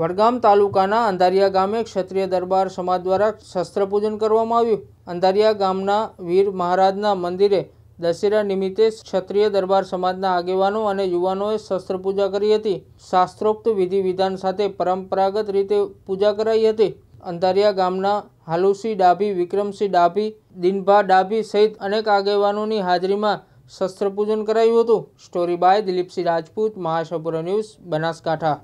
વડગામ તાલુકાના અંધારિયા ગામે ક્ષત્રિય દરબાર સમાજ દ્વારા શસ્ત્રપૂજન કરવામાં આવ્યું અંધારિયા ગામના વીર મહારાજના મંદિરે દશેરા નિમિત્તે ક્ષત્રિય દરબાર સમાજના આગેવાનો અને યુવાનોએ શસ્ત્રપૂજા કરી હતી શાસ્ત્રોક્ત વિધિ વિધાન સાથે પરંપરાગત રીતે પૂજા કરાઈ હતી અંધારિયા ગામના હાલુસિંહ ડાભી વિક્રમસિંહ ડાભી દિનભા ડાભી સહિત અનેક આગેવાનોની હાજરીમાં શસ્ત્રપૂજન કરાયું હતું story by Dilipsinh Rajput Mahashpura news Banaskantha